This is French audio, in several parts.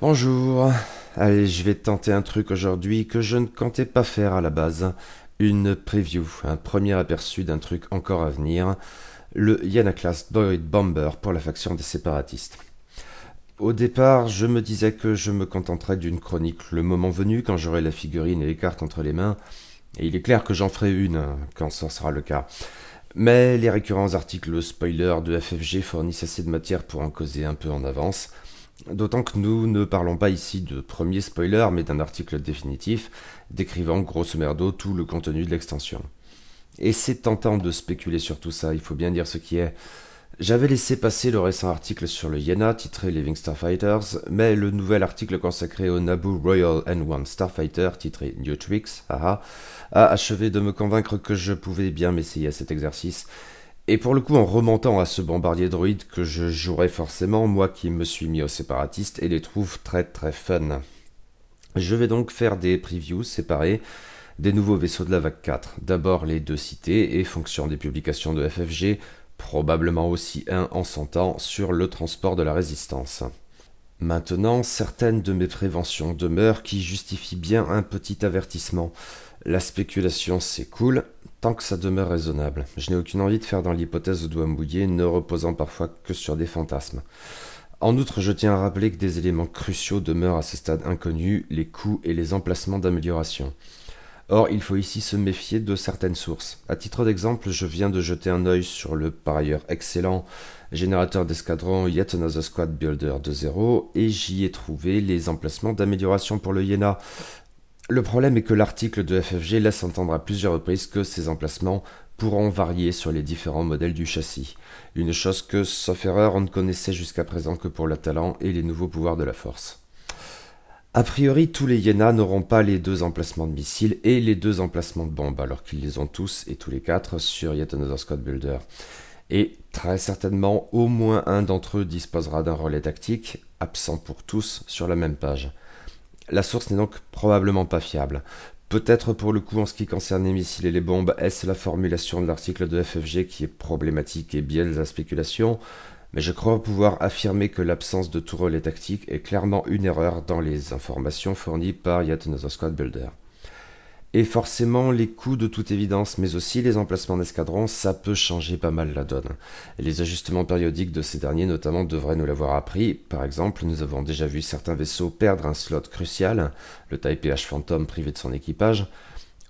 Bonjour. Allez, je vais tenter un truc aujourd'hui que je ne comptais pas faire à la base. Une preview, un premier aperçu d'un truc encore à venir. Le Yanaklas Boyd Bomber pour la faction des séparatistes. Au départ, je me disais que je me contenterais d'une chronique le moment venu quand j'aurai la figurine et les cartes entre les mains. Et il est clair que j'en ferai une hein, quand ce sera le cas. Mais les récurrents articles spoilers de FFG fournissent assez de matière pour en causer un peu en avance. D'autant que nous ne parlons pas ici de premier spoiler, mais d'un article définitif, décrivant grosso merdo tout le contenu de l'extension. Et c'est tentant de spéculer sur tout ça, il faut bien dire ce qui est. J'avais laissé passer le récent article sur le Yena, titré Living Starfighters, mais le nouvel article consacré au Naboo Royal N1 Starfighter titré New Tricks haha, a achevé de me convaincre que je pouvais bien m'essayer à cet exercice, et pour le coup, en remontant à ce bombardier droïde que je jouerai forcément, moi qui me suis mis aux séparatistes et les trouve très très fun. Je vais donc faire des previews séparés des nouveaux vaisseaux de la vague 4. D'abord les deux cités et fonction des publications de FFG, probablement aussi un en son sur le transport de la résistance. Maintenant, certaines de mes préventions demeurent qui justifient bien un petit avertissement. La spéculation, c'est cool, tant que ça demeure raisonnable. Je n'ai aucune envie de faire dans l'hypothèse de doigt mouillé, ne reposant parfois que sur des fantasmes. En outre, je tiens à rappeler que des éléments cruciaux demeurent à ce stade inconnus, les coûts et les emplacements d'amélioration. Or, il faut ici se méfier de certaines sources. À titre d'exemple, je viens de jeter un œil sur le par ailleurs excellent générateur d'escadron Yet Another Squad Builder 2.0 et j'y ai trouvé les emplacements d'amélioration pour le Yéna. Le problème est que l'article de FFG laisse entendre à plusieurs reprises que ces emplacements pourront varier sur les différents modèles du châssis, une chose que, sauf erreur, on ne connaissait jusqu'à présent que pour le talent et les nouveaux pouvoirs de la force. A priori, tous les Yéna n'auront pas les deux emplacements de missiles et les deux emplacements de bombes, alors qu'ils les ont tous et tous les quatre sur Yet Another Builder. Et très certainement, au moins un d'entre eux disposera d'un relais tactique, absent pour tous, sur la même page. La source n'est donc probablement pas fiable. Peut-être pour le coup en ce qui concerne les missiles et les bombes, est-ce la formulation de l'article de FFG qui est problématique et biaise la spéculation mais je crois pouvoir affirmer que l'absence de tout relais tactique est clairement une erreur dans les informations fournies par Yet Another Squad Builder. Et forcément, les coûts de toute évidence, mais aussi les emplacements d'escadrons, ça peut changer pas mal la donne. les ajustements périodiques de ces derniers notamment devraient nous l'avoir appris. Par exemple, nous avons déjà vu certains vaisseaux perdre un slot crucial, le Type-PH Phantom privé de son équipage,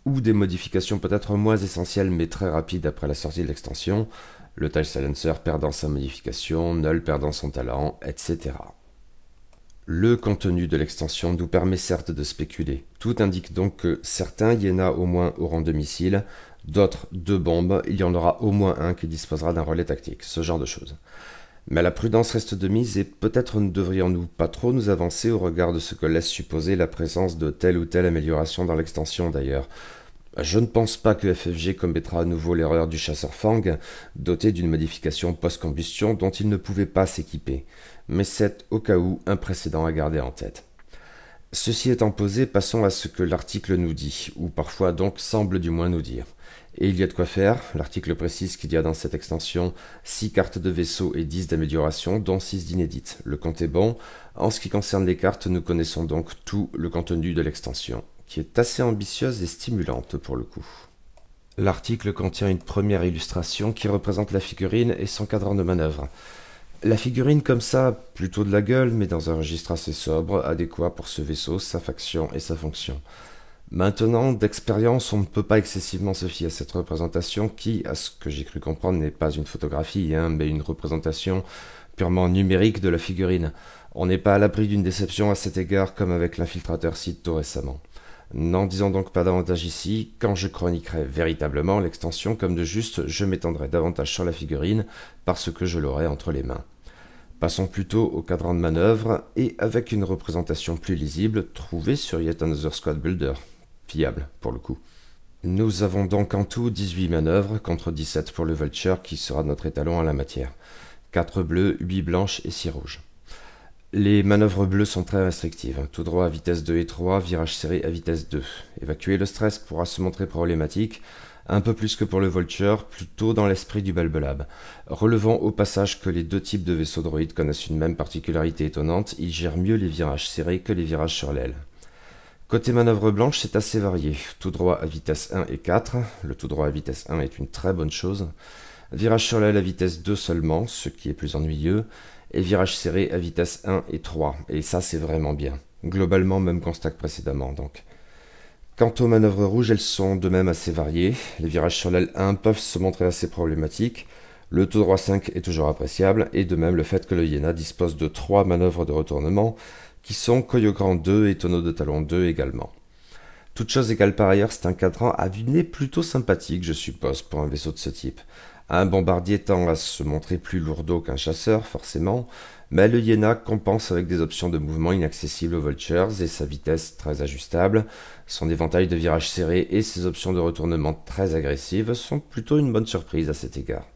ou des modifications peut-être moins essentielles mais très rapides après la sortie de l'extension, le Type Silencer perdant sa modification, Null perdant son talent, etc. Le contenu de l'extension nous permet certes de spéculer. Tout indique donc que certains Yéna au moins auront deux missiles, d'autres deux bombes, il y en aura au moins un qui disposera d'un relais tactique, ce genre de choses. Mais la prudence reste de mise et peut-être ne devrions-nous pas trop nous avancer au regard de ce que laisse supposer la présence de telle ou telle amélioration dans l'extension d'ailleurs. Je ne pense pas que FFG commettra à nouveau l'erreur du chasseur Fang, doté d'une modification post-combustion dont il ne pouvait pas s'équiper mais c'est au cas où un précédent à garder en tête. Ceci étant posé, passons à ce que l'article nous dit, ou parfois donc semble du moins nous dire. Et il y a de quoi faire, l'article précise qu'il y a dans cette extension 6 cartes de vaisseau et 10 d'amélioration, dont 6 d'inédites. Le compte est bon, en ce qui concerne les cartes, nous connaissons donc tout le contenu de l'extension, qui est assez ambitieuse et stimulante pour le coup. L'article contient une première illustration qui représente la figurine et son cadran de manœuvre. La figurine comme ça, plutôt de la gueule, mais dans un registre assez sobre, adéquat pour ce vaisseau, sa faction et sa fonction. Maintenant, d'expérience, on ne peut pas excessivement se fier à cette représentation qui, à ce que j'ai cru comprendre, n'est pas une photographie, hein, mais une représentation purement numérique de la figurine. On n'est pas à l'abri d'une déception à cet égard comme avec l'infiltrateur site tout récemment. N'en disons donc pas davantage ici, quand je chroniquerai véritablement l'extension comme de juste, je m'étendrai davantage sur la figurine parce que je l'aurai entre les mains. Passons plutôt au cadran de manœuvre et avec une représentation plus lisible trouvée sur Yet Another Squad Builder. Fiable pour le coup. Nous avons donc en tout 18 manœuvres contre 17 pour le Vulture qui sera notre étalon en la matière. 4 bleus, 8 blanches et 6 rouges. Les manœuvres bleues sont très restrictives, tout droit à vitesse 2 et 3, virage serré à vitesse 2. Évacuer le stress pourra se montrer problématique, un peu plus que pour le Vulture, plutôt dans l'esprit du Balbelab. Relevant au passage que les deux types de vaisseaux droïdes connaissent une même particularité étonnante, ils gèrent mieux les virages serrés que les virages sur l'aile. Côté manœuvre blanche, c'est assez varié. Tout droit à vitesse 1 et 4, le tout droit à vitesse 1 est une très bonne chose. Virage sur l'aile à vitesse 2 seulement, ce qui est plus ennuyeux, et virage serré à vitesse 1 et 3, et ça c'est vraiment bien. Globalement, même constat que précédemment donc. Quant aux manœuvres rouges, elles sont de même assez variées. Les virages sur l'aile 1 peuvent se montrer assez problématiques. Le taux droit 5 est toujours appréciable, et de même le fait que le Iéna dispose de 3 manœuvres de retournement, qui sont Grand 2 et Tonneau de Talon 2 également. Toute chose égale par ailleurs, c'est un cadran à plutôt sympathique, je suppose, pour un vaisseau de ce type. Un bombardier tend à se montrer plus lourdeau qu'un chasseur, forcément, mais le Yena compense avec des options de mouvement inaccessibles aux Vultures et sa vitesse très ajustable. Son éventail de virages serrés et ses options de retournement très agressives sont plutôt une bonne surprise à cet égard.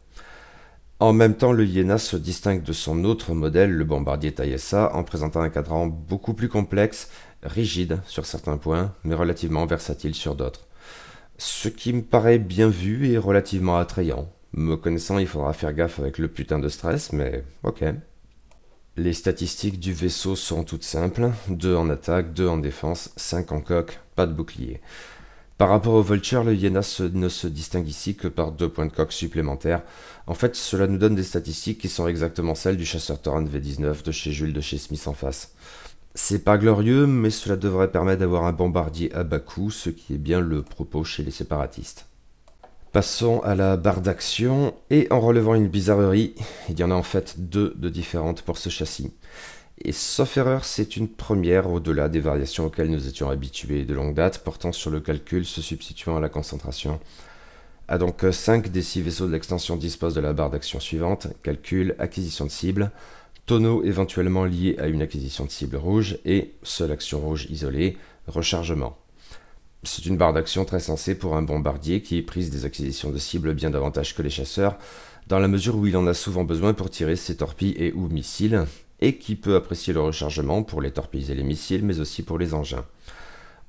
En même temps, le Yena se distingue de son autre modèle, le bombardier Taïessa, en présentant un cadran beaucoup plus complexe, rigide sur certains points, mais relativement versatile sur d'autres. Ce qui me paraît bien vu et relativement attrayant. Me connaissant, il faudra faire gaffe avec le putain de stress, mais ok. Les statistiques du vaisseau sont toutes simples 2 en attaque, 2 en défense, 5 en coque, pas de bouclier. Par rapport au Vulture, le Hyena ne se distingue ici que par 2 points de coque supplémentaires. En fait, cela nous donne des statistiques qui sont exactement celles du chasseur Torrent V19 de chez Jules de chez Smith en face. C'est pas glorieux, mais cela devrait permettre d'avoir un bombardier à bas coût, ce qui est bien le propos chez les séparatistes. Passons à la barre d'action et en relevant une bizarrerie, il y en a en fait deux de différentes pour ce châssis. Et sauf erreur, c'est une première au-delà des variations auxquelles nous étions habitués de longue date, portant sur le calcul se substituant à la concentration. A donc 5 euh, des 6 vaisseaux de l'extension disposent de la barre d'action suivante, calcul, acquisition de cible, tonneau éventuellement lié à une acquisition de cible rouge et seule action rouge isolée, rechargement. C'est une barre d'action très sensée pour un bombardier qui prise des acquisitions de cibles bien davantage que les chasseurs, dans la mesure où il en a souvent besoin pour tirer ses torpilles et ou missiles, et qui peut apprécier le rechargement pour les torpilles et les missiles, mais aussi pour les engins.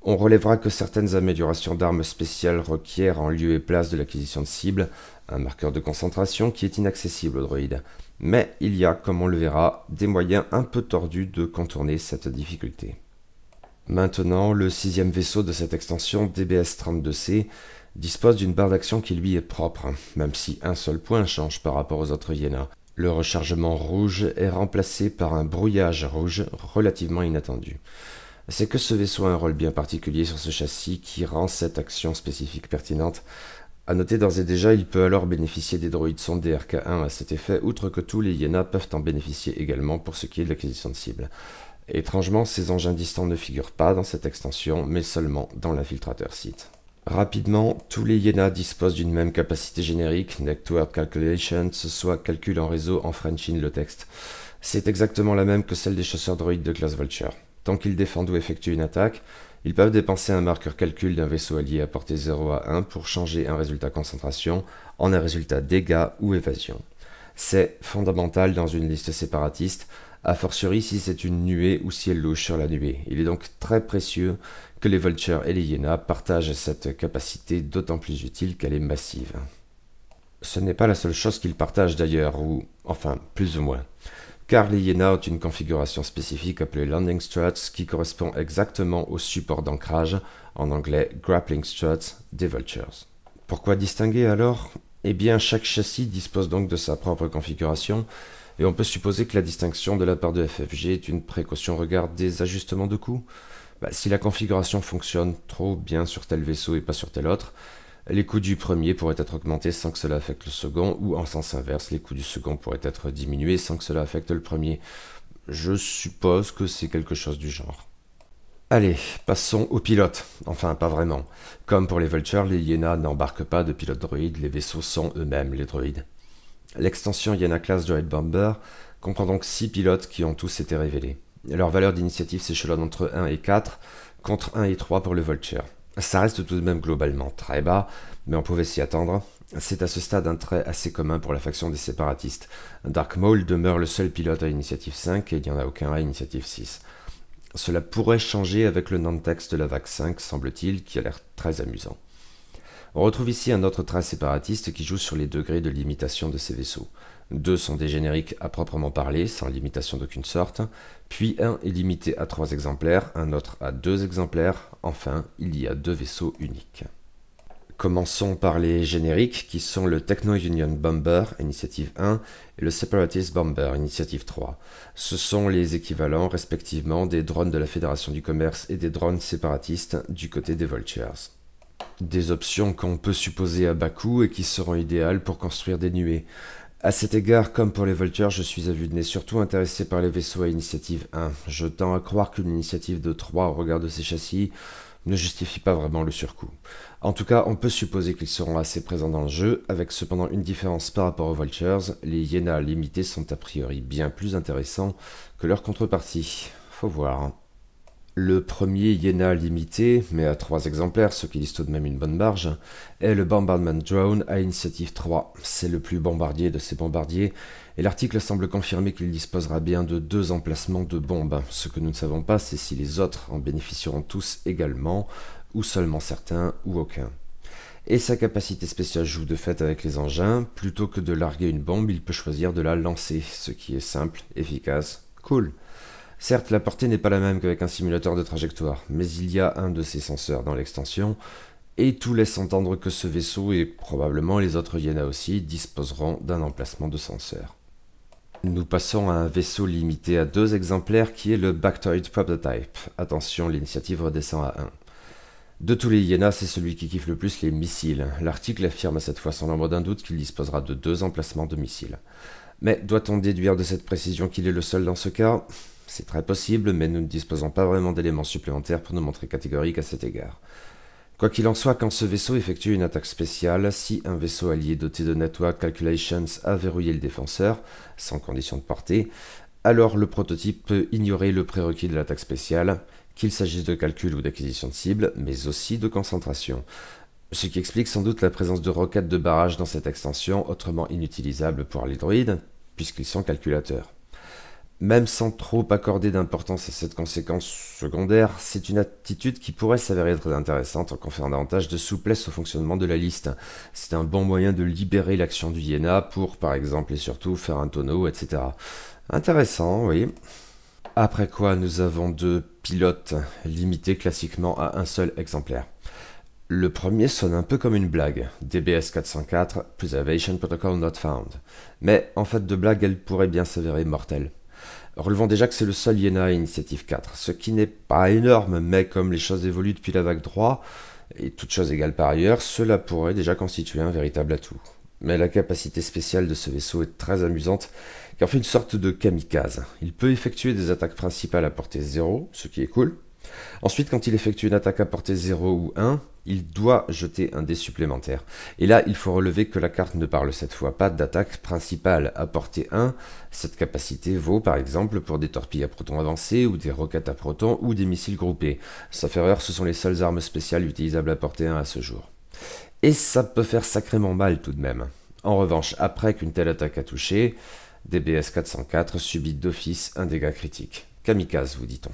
On relèvera que certaines améliorations d'armes spéciales requièrent en lieu et place de l'acquisition de cibles un marqueur de concentration qui est inaccessible aux droïdes. mais il y a, comme on le verra, des moyens un peu tordus de contourner cette difficulté. Maintenant, le sixième vaisseau de cette extension, DBS-32C, dispose d'une barre d'action qui lui est propre, même si un seul point change par rapport aux autres Iéna. Le rechargement rouge est remplacé par un brouillage rouge relativement inattendu. C'est que ce vaisseau a un rôle bien particulier sur ce châssis qui rend cette action spécifique pertinente. A noter d'ores et déjà, il peut alors bénéficier des droïdes son drk 1 à cet effet, outre que tous les Yéna peuvent en bénéficier également pour ce qui est de l'acquisition de cibles. Étrangement, ces engins distants ne figurent pas dans cette extension, mais seulement dans l'infiltrateur site. Rapidement, tous les Yena disposent d'une même capacité générique, Network Calculations, ce soit calcul en réseau en French le texte. C'est exactement la même que celle des chasseurs droïdes de classe Vulture. Tant qu'ils défendent ou effectuent une attaque, ils peuvent dépenser un marqueur calcul d'un vaisseau allié à portée 0 à 1 pour changer un résultat concentration en un résultat dégâts ou évasion c'est fondamental dans une liste séparatiste, a fortiori si c'est une nuée ou si elle louche sur la nuée. Il est donc très précieux que les vultures et les partagent cette capacité d'autant plus utile qu'elle est massive. Ce n'est pas la seule chose qu'ils partagent d'ailleurs, ou enfin plus ou moins car les hyenas ont une configuration spécifique appelée landing struts qui correspond exactement au support d'ancrage, en anglais grappling struts, des vultures. Pourquoi distinguer alors eh bien, chaque châssis dispose donc de sa propre configuration, et on peut supposer que la distinction de la part de FFG est une précaution au regard des ajustements de coûts. Bah, si la configuration fonctionne trop bien sur tel vaisseau et pas sur tel autre, les coûts du premier pourraient être augmentés sans que cela affecte le second, ou en sens inverse, les coûts du second pourraient être diminués sans que cela affecte le premier. Je suppose que c'est quelque chose du genre. Allez, passons aux pilotes. Enfin, pas vraiment. Comme pour les Vultures, les Yéna n'embarquent pas de pilotes droïdes, les vaisseaux sont eux-mêmes les droïdes. L'extension Yena Class Droid Bomber comprend donc 6 pilotes qui ont tous été révélés. Leur valeur d'initiative s'échelonne entre 1 et 4, contre 1 et 3 pour le Vulture. Ça reste tout de même globalement très bas, mais on pouvait s'y attendre. C'est à ce stade un trait assez commun pour la faction des séparatistes. Dark Maul demeure le seul pilote à initiative 5 et il n'y en a aucun à initiative 6. Cela pourrait changer avec le nom de la vague 5, semble-t-il, qui a l'air très amusant. On retrouve ici un autre trait séparatiste qui joue sur les degrés de limitation de ces vaisseaux. Deux sont des génériques à proprement parler, sans limitation d'aucune sorte, puis un est limité à trois exemplaires, un autre à deux exemplaires, enfin il y a deux vaisseaux uniques. Commençons par les génériques qui sont le Techno Union Bomber, initiative 1, et le Separatist Bomber, initiative 3. Ce sont les équivalents respectivement des drones de la Fédération du commerce et des drones séparatistes du côté des Vultures. Des options qu'on peut supposer à bas coût et qui seront idéales pour construire des nuées. À cet égard, comme pour les Vultures, je suis à vue de nez surtout intéressé par les vaisseaux à initiative 1. Je tends à croire qu'une initiative de 3 au regard de ces châssis ne justifie pas vraiment le surcoût. En tout cas, on peut supposer qu'ils seront assez présents dans le jeu, avec cependant une différence par rapport aux Vultures, les Yena limités sont a priori bien plus intéressants que leur contrepartie. Faut voir. Le premier Iéna limité, mais à trois exemplaires, ce qui liste de même une bonne barge, est le Bombardment Drone à initiative 3. C'est le plus bombardier de ces bombardiers, et l'article semble confirmer qu'il disposera bien de deux emplacements de bombes. Ce que nous ne savons pas, c'est si les autres en bénéficieront tous également, ou seulement certains, ou aucun et sa capacité spéciale joue de fait avec les engins. Plutôt que de larguer une bombe, il peut choisir de la lancer, ce qui est simple, efficace, cool. Certes, la portée n'est pas la même qu'avec un simulateur de trajectoire, mais il y a un de ces senseurs dans l'extension, et tout laisse entendre que ce vaisseau, et probablement les autres Yena aussi, disposeront d'un emplacement de senseur. Nous passons à un vaisseau limité à deux exemplaires qui est le Bactoid Prototype. Attention, l'initiative redescend à 1. De tous les Yéna, c'est celui qui kiffe le plus les missiles. L'article affirme à cette fois sans l'ombre d'un doute qu'il disposera de deux emplacements de missiles. Mais doit-on déduire de cette précision qu'il est le seul dans ce cas c'est très possible, mais nous ne disposons pas vraiment d'éléments supplémentaires pour nous montrer catégoriques à cet égard. Quoi qu'il en soit, quand ce vaisseau effectue une attaque spéciale, si un vaisseau allié doté de Network Calculations a verrouillé le défenseur, sans condition de portée, alors le prototype peut ignorer le prérequis de l'attaque spéciale, qu'il s'agisse de calcul ou d'acquisition de cible, mais aussi de concentration. Ce qui explique sans doute la présence de roquettes de barrage dans cette extension, autrement inutilisable pour les droïdes, puisqu'ils sont calculateurs. Même sans trop accorder d'importance à cette conséquence secondaire, c'est une attitude qui pourrait s'avérer très intéressante en conférant davantage de souplesse au fonctionnement de la liste. C'est un bon moyen de libérer l'action du Yéna pour, par exemple, et surtout faire un tonneau, etc. Intéressant, oui. Après quoi, nous avons deux pilotes limités classiquement à un seul exemplaire. Le premier sonne un peu comme une blague, DBS 404, Preservation Protocol Not Found. Mais en fait de blague, elle pourrait bien s'avérer mortelle. Relevant déjà que c'est le seul à Initiative 4, ce qui n'est pas énorme, mais comme les choses évoluent depuis la vague droit, et toutes choses égales par ailleurs, cela pourrait déjà constituer un véritable atout. Mais la capacité spéciale de ce vaisseau est très amusante, car fait une sorte de kamikaze. Il peut effectuer des attaques principales à portée 0, ce qui est cool, Ensuite, quand il effectue une attaque à portée 0 ou 1, il doit jeter un dé supplémentaire. Et là, il faut relever que la carte ne parle cette fois pas d'attaque principale à portée 1. Cette capacité vaut par exemple pour des torpilles à protons avancés ou des roquettes à protons ou des missiles groupés. Sauf erreur, ce sont les seules armes spéciales utilisables à portée 1 à ce jour. Et ça peut faire sacrément mal tout de même. En revanche, après qu'une telle attaque a touché, DBS 404 subit d'office un dégât critique. Kamikaze, vous dit-on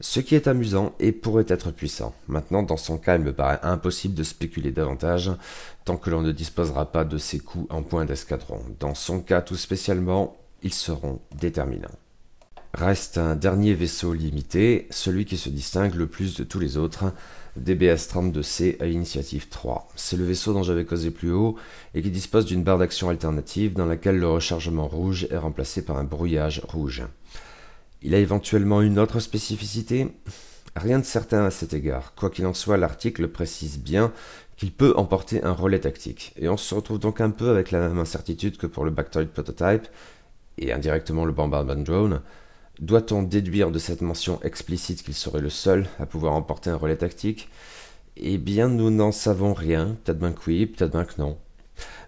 ce qui est amusant et pourrait être puissant. Maintenant, dans son cas, il me paraît impossible de spéculer davantage tant que l'on ne disposera pas de ses coups en point d'escadron. Dans son cas tout spécialement, ils seront déterminants. Reste un dernier vaisseau limité, celui qui se distingue le plus de tous les autres, DBS-32C à initiative 3. C'est le vaisseau dont j'avais causé plus haut et qui dispose d'une barre d'action alternative dans laquelle le rechargement rouge est remplacé par un brouillage rouge. Il a éventuellement une autre spécificité Rien de certain à cet égard. Quoi qu'il en soit, l'article précise bien qu'il peut emporter un relais tactique. Et on se retrouve donc un peu avec la même incertitude que pour le Bactoid Prototype, et indirectement le Bombardment Drone. Doit-on déduire de cette mention explicite qu'il serait le seul à pouvoir emporter un relais tactique Eh bien, nous n'en savons rien. Peut-être bien que oui, peut-être bien que non.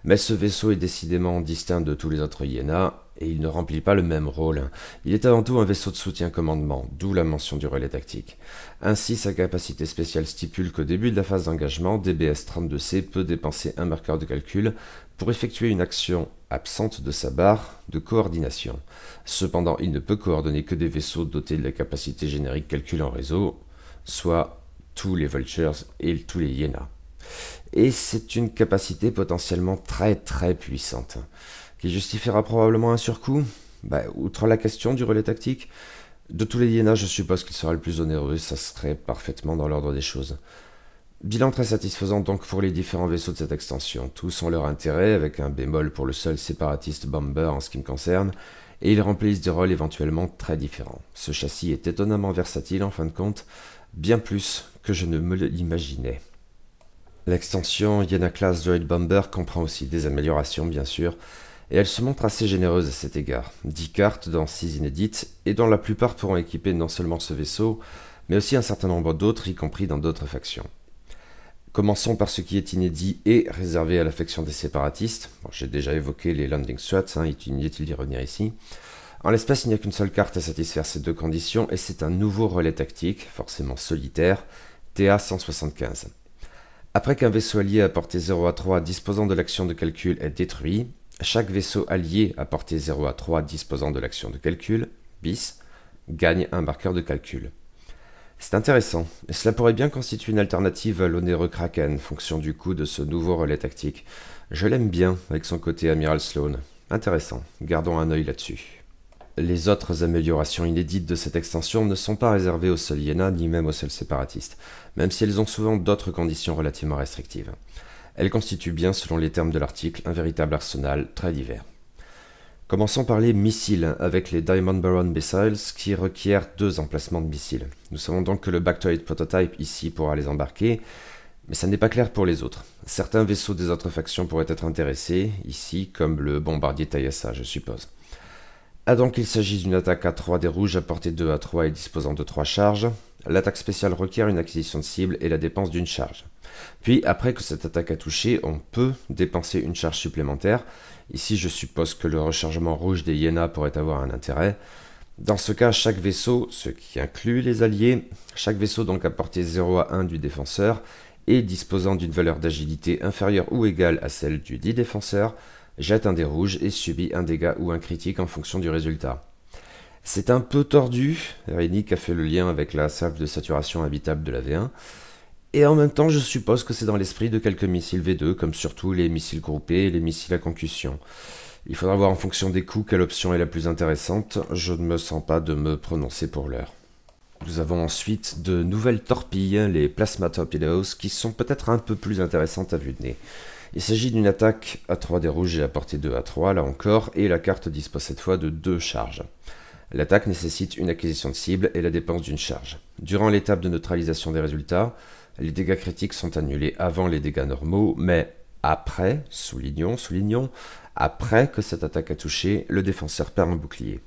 Mais ce vaisseau est décidément distinct de tous les autres Iéna, et il ne remplit pas le même rôle. Il est avant tout un vaisseau de soutien-commandement, d'où la mention du relais tactique. Ainsi, sa capacité spéciale stipule qu'au début de la phase d'engagement, DBS-32C peut dépenser un marqueur de calcul pour effectuer une action absente de sa barre de coordination. Cependant, il ne peut coordonner que des vaisseaux dotés de la capacité générique calcul en réseau, soit tous les Vultures et tous les Yéna. Et c'est une capacité potentiellement très très puissante qui justifiera probablement un surcoût bah, Outre la question du relais tactique, de tous les Iéna, je suppose qu'il sera le plus onéreux, ça serait parfaitement dans l'ordre des choses. Bilan très satisfaisant donc pour les différents vaisseaux de cette extension. Tous ont leur intérêt, avec un bémol pour le seul séparatiste Bomber en ce qui me concerne, et ils remplissent des rôles éventuellement très différents. Ce châssis est étonnamment versatile en fin de compte, bien plus que je ne me l'imaginais. L'extension Yena Class Droid Bomber comprend aussi des améliorations bien sûr, et elle se montre assez généreuse à cet égard. 10 cartes dans 6 inédites, et dont la plupart pourront équiper non seulement ce vaisseau, mais aussi un certain nombre d'autres, y compris dans d'autres factions. Commençons par ce qui est inédit et réservé à la faction des séparatistes. J'ai déjà évoqué les landing hein, il hein, inutile d'y revenir ici. En l'espace, il n'y a qu'une seule carte à satisfaire ces deux conditions, et c'est un nouveau relais tactique, forcément solitaire, TA-175. Après qu'un vaisseau allié à portée 0 à 3 disposant de l'action de calcul est détruit, chaque vaisseau allié à portée 0 à 3 disposant de l'action de calcul, bis, gagne un marqueur de calcul. C'est intéressant, et cela pourrait bien constituer une alternative à l'onéreux Kraken, fonction du coût de ce nouveau relais tactique. Je l'aime bien, avec son côté Amiral Sloan. Intéressant, gardons un œil là-dessus. Les autres améliorations inédites de cette extension ne sont pas réservées aux seuls ni même aux seuls séparatistes, même si elles ont souvent d'autres conditions relativement restrictives elle constitue bien, selon les termes de l'article, un véritable arsenal très divers. Commençons par les missiles, avec les Diamond Baron Missiles qui requièrent deux emplacements de missiles. Nous savons donc que le Bactoid Prototype ici pourra les embarquer, mais ça n'est pas clair pour les autres. Certains vaisseaux des autres factions pourraient être intéressés, ici comme le bombardier Tayasa, je suppose. Ah donc il s'agit d'une attaque à 3 des rouges à portée 2 à 3 et disposant de 3 charges. L'attaque spéciale requiert une acquisition de cible et la dépense d'une charge. Puis après que cette attaque a touché, on peut dépenser une charge supplémentaire. Ici je suppose que le rechargement rouge des Yéna pourrait avoir un intérêt. Dans ce cas, chaque vaisseau, ce qui inclut les alliés, chaque vaisseau donc à portée 0 à 1 du défenseur et disposant d'une valeur d'agilité inférieure ou égale à celle du dit défenseur, jette un dé rouge et subit un dégât ou un critique en fonction du résultat. C'est un peu tordu, Renick a fait le lien avec la salve de saturation habitable de la V1, et en même temps, je suppose que c'est dans l'esprit de quelques missiles V2, comme surtout les missiles groupés et les missiles à concussion. Il faudra voir en fonction des coûts quelle option est la plus intéressante, je ne me sens pas de me prononcer pour l'heure. Nous avons ensuite de nouvelles torpilles, les Plasma Torpedoes, qui sont peut-être un peu plus intéressantes à vue de nez. Il s'agit d'une attaque à 3 des rouges et à portée 2 à 3, là encore, et la carte dispose cette fois de deux charges. L'attaque nécessite une acquisition de cible et la dépense d'une charge. Durant l'étape de neutralisation des résultats, les dégâts critiques sont annulés avant les dégâts normaux, mais après, soulignons, soulignons, après que cette attaque a touché, le défenseur perd un bouclier.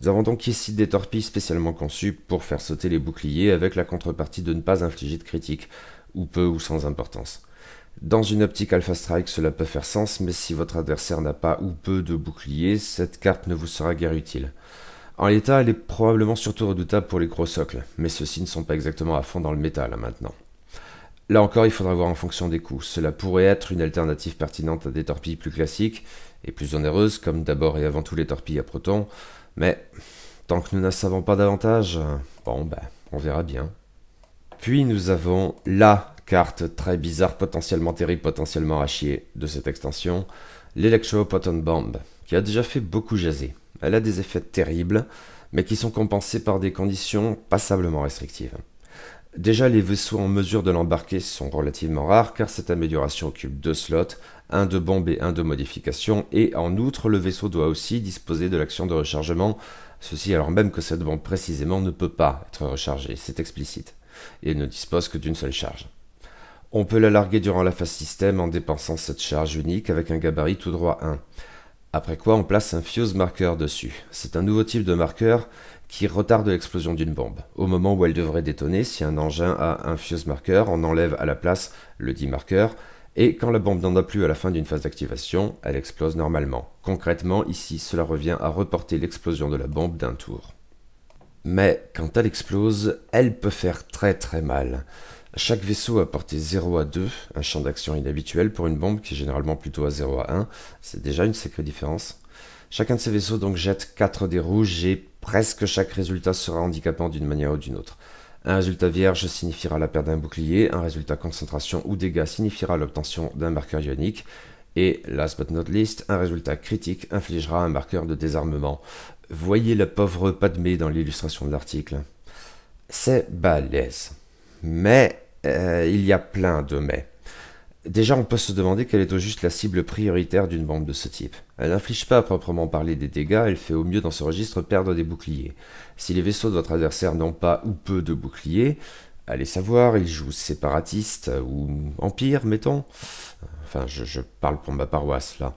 Nous avons donc ici des torpilles spécialement conçues pour faire sauter les boucliers avec la contrepartie de ne pas infliger de critiques, ou peu ou sans importance. Dans une optique Alpha Strike, cela peut faire sens, mais si votre adversaire n'a pas ou peu de boucliers, cette carte ne vous sera guère utile. En l'état, elle est probablement surtout redoutable pour les gros socles, mais ceux-ci ne sont pas exactement à fond dans le métal hein, maintenant. Là encore, il faudra voir en fonction des coûts. Cela pourrait être une alternative pertinente à des torpilles plus classiques et plus onéreuses, comme d'abord et avant tout les torpilles à protons, mais tant que nous ne savons pas davantage, bon ben, on verra bien. Puis nous avons la carte très bizarre, potentiellement terrible, potentiellement à de cette extension, l'Electro Bomb, qui a déjà fait beaucoup jaser. Elle a des effets terribles, mais qui sont compensés par des conditions passablement restrictives. Déjà, les vaisseaux en mesure de l'embarquer sont relativement rares car cette amélioration occupe deux slots, un de bombe et un de modification, et en outre, le vaisseau doit aussi disposer de l'action de rechargement, ceci alors même que cette bombe précisément ne peut pas être rechargée, c'est explicite, et ne dispose que d'une seule charge. On peut la larguer durant la phase système en dépensant cette charge unique avec un gabarit tout droit 1. Après quoi, on place un fuse marker dessus. C'est un nouveau type de marqueur qui retarde l'explosion d'une bombe. Au moment où elle devrait détonner, si un engin a un fuse marker, on enlève à la place le dit marqueur, et quand la bombe n'en a plus à la fin d'une phase d'activation, elle explose normalement. Concrètement, ici, cela revient à reporter l'explosion de la bombe d'un tour. Mais quand elle explose, elle peut faire très très mal. Chaque vaisseau a porté 0 à 2, un champ d'action inhabituel pour une bombe qui est généralement plutôt à 0 à 1. C'est déjà une sacrée différence. Chacun de ces vaisseaux donc jette 4 dés rouges et presque chaque résultat sera handicapant d'une manière ou d'une autre. Un résultat vierge signifiera la perte d'un bouclier, un résultat concentration ou dégâts signifiera l'obtention d'un marqueur ionique, et last but not least, un résultat critique infligera un marqueur de désarmement. Voyez la pauvre Padmé dans l'illustration de l'article. C'est balèze. Mais euh, il y a plein de mais. Déjà, on peut se demander quelle est au juste la cible prioritaire d'une bombe de ce type. Elle n'inflige pas à proprement parler des dégâts, elle fait au mieux dans ce registre perdre des boucliers. Si les vaisseaux de votre adversaire n'ont pas ou peu de boucliers, allez savoir, ils jouent séparatistes ou empire, mettons. Enfin, je, je parle pour ma paroisse là.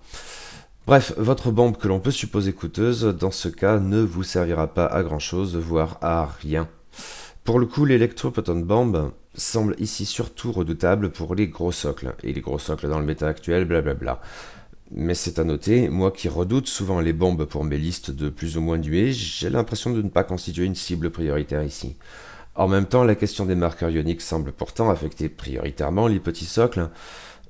Bref, votre bombe que l'on peut supposer coûteuse, dans ce cas, ne vous servira pas à grand chose, voire à rien. Pour le coup, potent bomb semble ici surtout redoutable pour les gros socles, et les gros socles dans le méta actuel, blablabla. Mais c'est à noter, moi qui redoute souvent les bombes pour mes listes de plus ou moins nuées, j'ai l'impression de ne pas constituer une cible prioritaire ici. En même temps, la question des marqueurs ioniques semble pourtant affecter prioritairement les petits socles.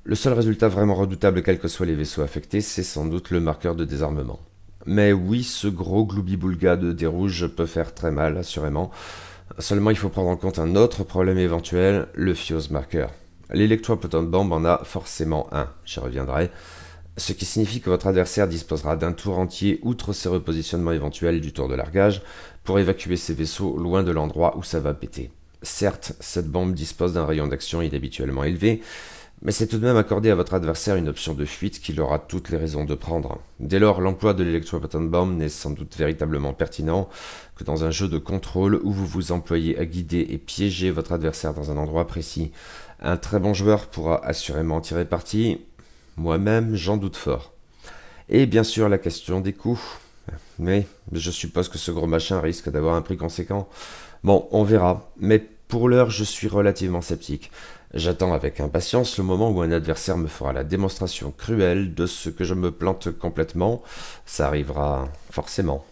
Le seul résultat vraiment redoutable, quels que soient les vaisseaux affectés, c'est sans doute le marqueur de désarmement. Mais oui, ce gros gloubi-boulga de dérouge peut faire très mal, assurément, Seulement, il faut prendre en compte un autre problème éventuel, le fuse marker. de bombe en a forcément un, j'y reviendrai, ce qui signifie que votre adversaire disposera d'un tour entier outre ses repositionnements éventuels du tour de largage pour évacuer ses vaisseaux loin de l'endroit où ça va péter. Certes, cette bombe dispose d'un rayon d'action inhabituellement élevé, mais c'est tout de même accorder à votre adversaire une option de fuite qu'il aura toutes les raisons de prendre. Dès lors, l'emploi de button bomb n'est sans doute véritablement pertinent que dans un jeu de contrôle où vous vous employez à guider et piéger votre adversaire dans un endroit précis. Un très bon joueur pourra assurément tirer parti. Moi-même, j'en doute fort. Et bien sûr, la question des coûts. Mais je suppose que ce gros machin risque d'avoir un prix conséquent. Bon, on verra. Mais pour l'heure, je suis relativement sceptique. J'attends avec impatience le moment où un adversaire me fera la démonstration cruelle de ce que je me plante complètement. Ça arrivera forcément.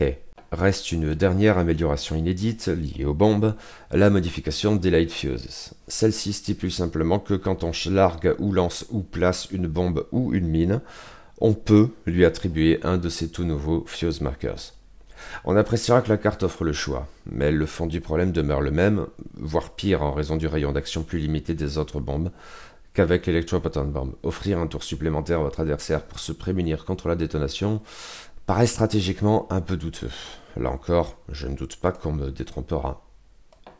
Hey. Reste une dernière amélioration inédite liée aux bombes, la modification des light fuses. Celle-ci stipule simplement que quand on largue ou lance ou place une bombe ou une mine, on peut lui attribuer un de ces tout nouveaux fuse markers. On appréciera que la carte offre le choix, mais le fond du problème demeure le même, voire pire en raison du rayon d'action plus limité des autres bombes qu'avec l'Electro Pattern Bomb. Offrir un tour supplémentaire à votre adversaire pour se prémunir contre la détonation paraît stratégiquement un peu douteux. Là encore, je ne doute pas qu'on me détrompera.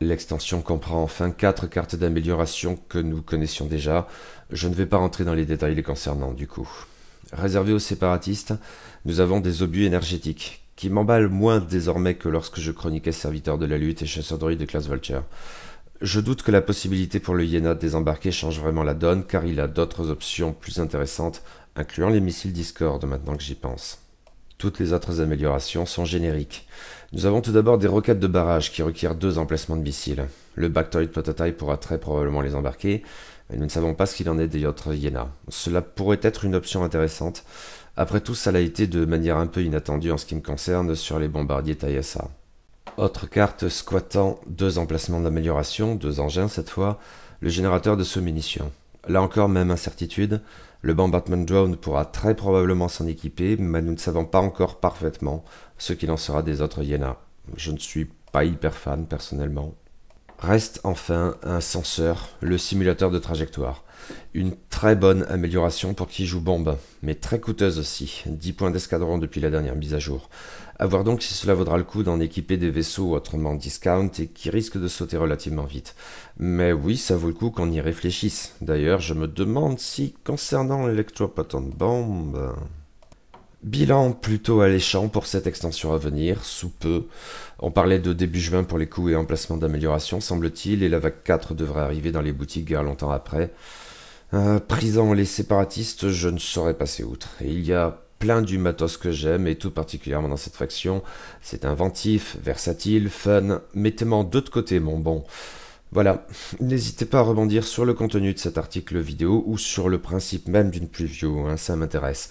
L'extension comprend enfin quatre cartes d'amélioration que nous connaissions déjà. Je ne vais pas rentrer dans les détails les concernant du coup. Réservés aux séparatistes, nous avons des obus énergétiques qui m'emballe moins désormais que lorsque je chroniquais Serviteur de la lutte et Chasseur de de classe Vulture. Je doute que la possibilité pour le Yéna de désembarquer change vraiment la donne, car il a d'autres options plus intéressantes, incluant les missiles Discord maintenant que j'y pense. Toutes les autres améliorations sont génériques. Nous avons tout d'abord des roquettes de barrage qui requièrent deux emplacements de missiles. Le Bactoid Prototype pourra très probablement les embarquer, mais nous ne savons pas ce qu'il en est des autres Yéna. Cela pourrait être une option intéressante, après tout, ça l'a été de manière un peu inattendue en ce qui me concerne sur les bombardiers thaïsa. Autre carte squattant deux emplacements d'amélioration, deux engins cette fois, le générateur de sous-munitions. Là encore, même incertitude, le bombardment drone pourra très probablement s'en équiper, mais nous ne savons pas encore parfaitement ce qu'il en sera des autres Yena. Je ne suis pas hyper fan personnellement. Reste enfin un senseur, le simulateur de trajectoire. Une très bonne amélioration pour qui joue bombe, mais très coûteuse aussi, 10 points d'escadron depuis la dernière mise à jour. A voir donc si cela vaudra le coup d'en équiper des vaisseaux autrement discount et qui risquent de sauter relativement vite. Mais oui, ça vaut le coup qu'on y réfléchisse. D'ailleurs, je me demande si, concernant l'électropotent bombe... Bilan plutôt alléchant pour cette extension à venir, sous peu. On parlait de début juin pour les coûts et emplacements d'amélioration, semble-t-il, et la vague 4 devrait arriver dans les boutiques guère longtemps après. Euh, Prisant les séparatistes, je ne saurais passer outre. il y a plein du matos que j'aime, et tout particulièrement dans cette faction. C'est inventif, versatile, fun, mettez-moi de côté, mon bon. Voilà, n'hésitez pas à rebondir sur le contenu de cet article vidéo ou sur le principe même d'une preview, hein, ça m'intéresse.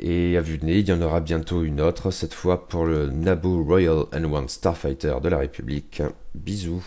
Et à vue de nez, il y en aura bientôt une autre, cette fois pour le Naboo Royal and One Starfighter de la République. Bisous